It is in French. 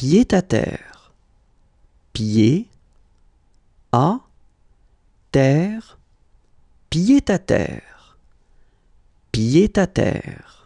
pied à terre. Pied à terre. Pied à terre. Pied à terre.